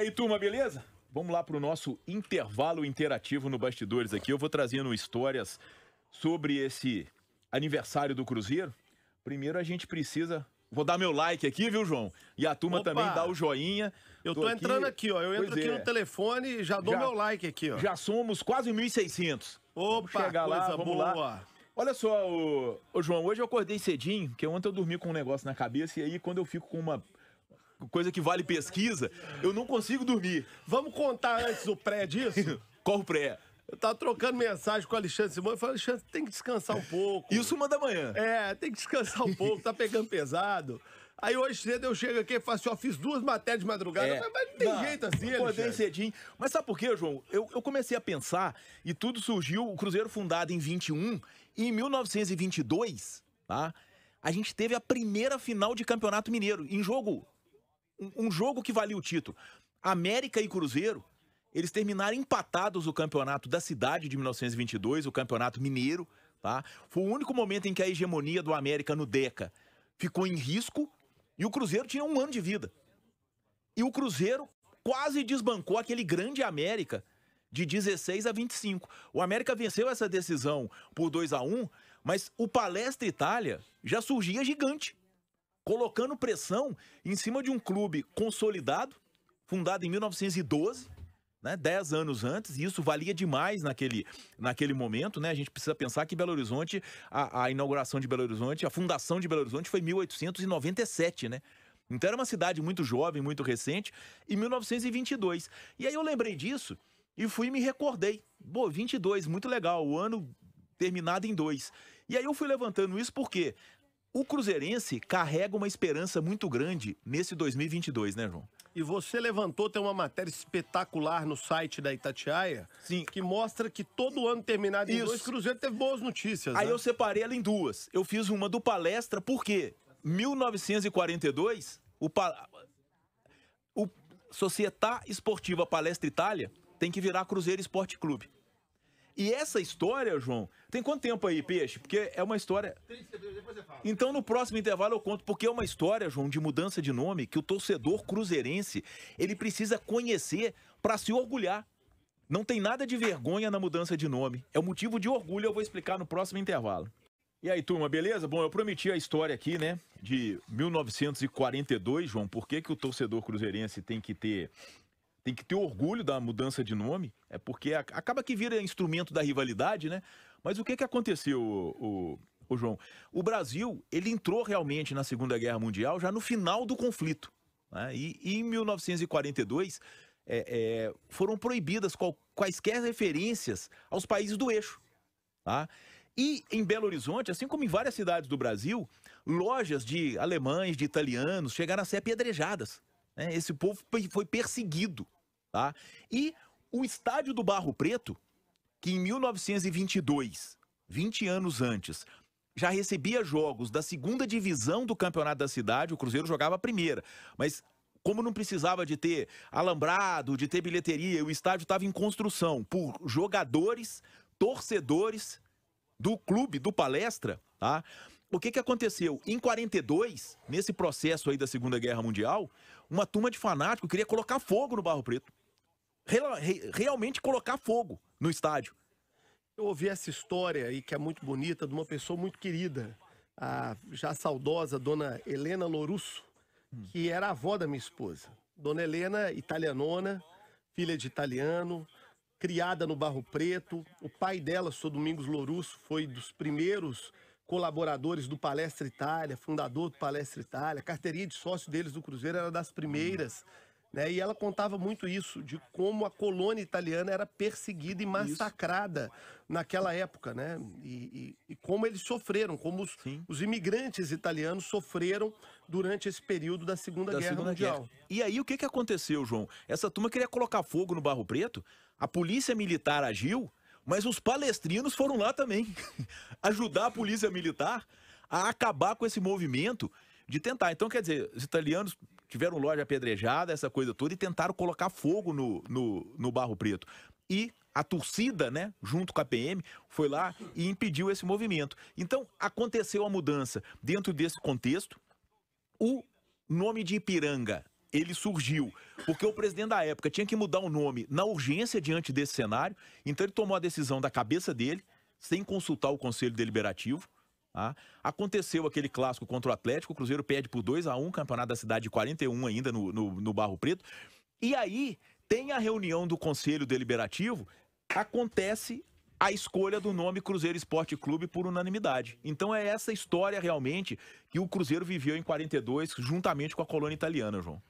E aí, turma, beleza? Vamos lá para o nosso intervalo interativo no Bastidores aqui. Eu vou trazendo histórias sobre esse aniversário do Cruzeiro. Primeiro a gente precisa Vou dar meu like aqui, viu, João? E a turma Opa. também dá o joinha. Eu tô, tô aqui... entrando aqui, ó. Eu entro aqui é. no telefone e já dou já, meu like aqui, ó. Já somos quase 1.600. Opa, chegar lá, vamos boa. lá. Olha só, o ô, João, hoje eu acordei cedinho, porque ontem eu dormi com um negócio na cabeça e aí quando eu fico com uma coisa que vale pesquisa, eu não consigo dormir. Vamos contar antes o pré disso? Qual o pré? Eu tava trocando mensagem com o Alexandre Simão e falei, Alexandre, tem que descansar um pouco. Isso uma da manhã. É, tem que descansar um pouco, tá pegando pesado. Aí hoje cedo eu chego aqui e falo assim, ó, fiz duas matérias de madrugada, é. mas, não tem não, jeito assim, Acordei cedinho. Mas sabe por quê, João? Eu, eu, comecei a pensar e tudo surgiu, o Cruzeiro fundado em 21 e em 1922, tá? A gente teve a primeira final de Campeonato Mineiro, em jogo um, jogo que valia o título. América e Cruzeiro, eles terminaram empatados o campeonato da cidade de 1922, o campeonato mineiro, tá? Foi o único momento em que a hegemonia do América no Deca ficou em risco e o Cruzeiro tinha um ano de vida. E o Cruzeiro quase desbancou aquele grande América de 16 a 25. O América venceu essa decisão por 2 a 1, mas o Palestra Itália já surgia gigante colocando pressão em cima de um clube consolidado, fundado em 1912, né, 10 anos antes, e isso valia demais naquele, naquele momento, né? A gente precisa pensar que Belo Horizonte, a, a inauguração de Belo Horizonte, a fundação de Belo Horizonte foi em 1897, né? Então era uma cidade muito jovem, muito recente, em 1922. E aí eu lembrei disso e fui e me recordei. Pô, 22, muito legal, o ano terminado em dois E aí eu fui levantando isso porque o Cruzeirense carrega uma esperança muito grande nesse 2022, né, João? E você levantou, tem uma matéria espetacular no site da Itatiaia Sim. que mostra que todo ano terminado em dois, Cruzeiro teve boas notícias. Aí né? eu separei ela em duas. Eu fiz uma do palestra, por quê? 1942, o, pa... o Societá Esportiva Palestra Itália tem que virar Cruzeiro Esporte Clube. E essa história, João, tem quanto tempo aí, Peixe? Porque é uma história. Então, no próximo intervalo eu conto, porque é uma história, João, de mudança de nome que o torcedor cruzeirense ele precisa conhecer para se orgulhar. Não tem nada de vergonha na mudança de nome. É um motivo de orgulho, eu vou explicar no próximo intervalo. E aí, turma, beleza? Bom, eu prometi a história aqui, né, de 1942, João. Por que, que o torcedor cruzeirense tem que ter tem que ter orgulho da mudança de nome, é porque acaba que vira instrumento da rivalidade, né? Mas o que que aconteceu, o, o, o João? O Brasil, ele entrou realmente na Segunda Guerra Mundial já no final do conflito. Né? E, e, em 1942 é, é, foram proibidas qual, quaisquer referências aos países do eixo. Tá? E em Belo Horizonte, assim como em várias cidades do Brasil, lojas de alemães, de italianos chegaram a ser apedrejadas. Né? Esse povo foi perseguido. Tá? E o estádio do Barro Preto, que em 1922, 20 anos antes, já recebia jogos da segunda divisão do campeonato da cidade, o Cruzeiro jogava a primeira, mas como não precisava de ter alambrado, de ter bilheteria, o estádio estava em construção por jogadores, torcedores do clube, do palestra, tá? o que, que aconteceu? Em 42, nesse processo aí da Segunda Guerra Mundial, uma turma de fanático queria colocar fogo no Barro Preto. Real, re, realmente colocar fogo no estádio. Eu ouvi essa história aí, que é muito bonita, de uma pessoa muito querida, a já saudosa dona Helena Lorusso, hum. que era a avó da minha esposa. Dona Helena, italianona, filha de italiano, criada no Barro Preto. O pai dela, seu Domingos Lorusso, foi dos primeiros colaboradores do Palestra Itália, fundador do Palestra Itália, a carteirinha de sócio deles do Cruzeiro era das primeiras. Né? E ela contava muito isso, de como a colônia italiana era perseguida e massacrada isso. naquela época, né? E, e, e, como eles sofreram, como os, os, imigrantes italianos sofreram durante esse período da Segunda da Guerra Segunda Mundial. Guerra. E aí o que, que aconteceu, João? Essa turma queria colocar fogo no Barro Preto, a polícia militar agiu, mas os palestrinos foram lá também ajudar a polícia militar a acabar com esse movimento de tentar. Então, quer dizer, os italianos tiveram loja apedrejada, essa coisa toda, e tentaram colocar fogo no, no, no Barro Preto. E a torcida, né, junto com a PM, foi lá e impediu esse movimento. Então, aconteceu a mudança dentro desse contexto. O nome de Ipiranga ele surgiu. Porque o presidente da época tinha que mudar o nome na urgência diante desse cenário, então ele tomou a decisão da cabeça dele, sem consultar o Conselho Deliberativo. Tá? Aconteceu aquele clássico contra o Atlético, o Cruzeiro perde por 2 a 1 campeonato da cidade de 41 ainda no, no, no Barro Preto. E aí tem a reunião do Conselho Deliberativo, acontece a escolha do nome Cruzeiro Esporte Clube por unanimidade. Então é essa história realmente que o Cruzeiro viveu em 42, juntamente com a colônia italiana, João.